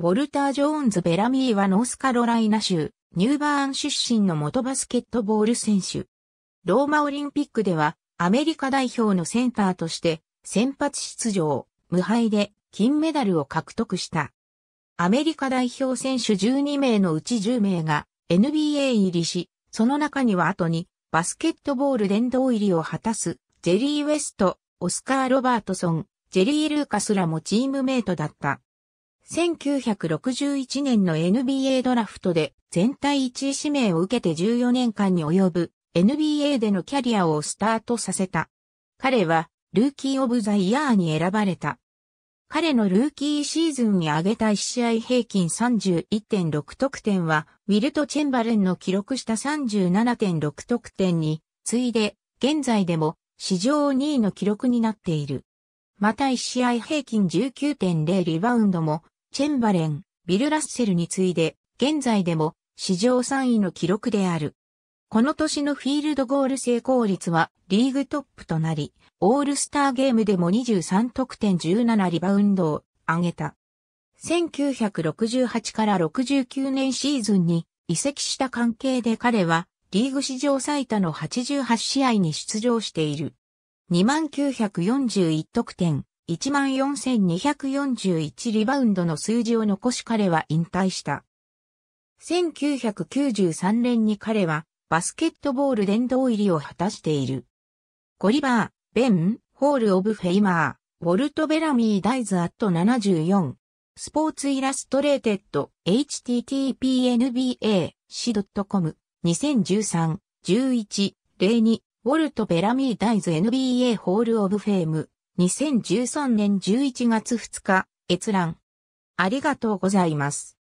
ウォルター・ジョーンズ・ベラミーはノースカロライナ州、ニューバーン出身の元バスケットボール選手。ローマオリンピックでは、アメリカ代表のセンターとして、先発出場、無敗で金メダルを獲得した。アメリカ代表選手12名のうち10名が NBA 入りし、その中には後にバスケットボール殿堂入りを果たす、ジェリー・ウェスト、オスカー・ロバートソン、ジェリー・ルーカスらもチームメイトだった。1961年の NBA ドラフトで全体1位指名を受けて14年間に及ぶ NBA でのキャリアをスタートさせた。彼はルーキー・オブ・ザ・イヤーに選ばれた。彼のルーキーシーズンに上げた1試合平均31.6得点は、ウィルト・チェンバレンの記録した37.6得点に、次いで、現在でも、史上2位の記録になっている。また1試合平均19.0リバウンドも、チェンバレン、ビル・ラッセルに次いで、現在でも史上3位の記録である。この年のフィールドゴール成功率はリーグトップとなり、オールスターゲームでも23得点17リバウンドを上げた。1968から69年シーズンに移籍した関係で彼はリーグ史上最多の88試合に出場している。2941得点、14,241リバウンドの数字を残し彼は引退した。1993年に彼はバスケットボール殿堂入りを果たしている。ゴリバー、ベン、ホール・オブ・フェイマー、ウォルト・ベラミー・ダイズ・アット74、スポーツ・イラストレーテッド、httpnba、c.com、2013、11、02、ウォルト・ベラミー・ダイズ NBA ホール・オブ・フェイム。2013年11月2日、閲覧。ありがとうございます。